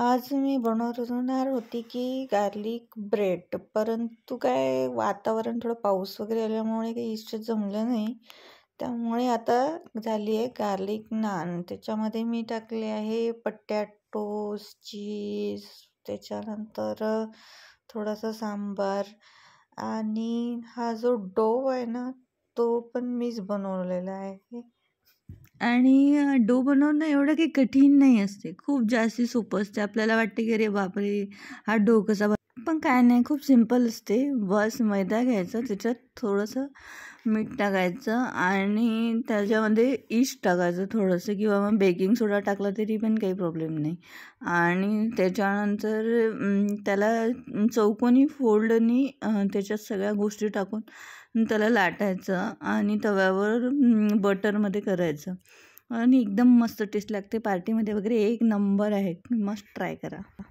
आज मी बनवणार होती की गार्लिक ब्रेड परंतु काय वातावरण थोडं पाऊस वगैरे आल्यामुळे काही इष्ट जमलं नाही त्यामुळे आता झाली आहे गार्लिक नान त्याच्यामध्ये मी टाकले आहे पटॅटो चीज त्याच्यानंतर थोडासा सांबार आणि हा जो डो आहे ना तो पण मीच बनवलेला आहे आणि डो बनवणं एवढं काही कठीण नाही असते खूप जास्ती सोपं असते आपल्याला वाटते की अरे बापरे हा डो कसा पण काय नाही खूप सिम्पल असते बस मैदा घ्यायचा त्याच्यात थोडंसं मीठ टाकायचं आणि त्याच्यामध्ये ईस्ट टाकायचं थोडंसं किंवा मग बेकिंग सोडा टाकला तरी पण काही प्रॉब्लेम नाही आणि त्याच्यानंतर त्याला चौकोनी फोल्डनी त्याच्यात सगळ्या गोष्टी टाकून त्याला लाटायचं आणि तव्यावर बटरमध्ये करायचं आणि एकदम मस्त टेस्ट लागते पार्टीमध्ये वगैरे एक नंबर आहे मस्त ट्राय करा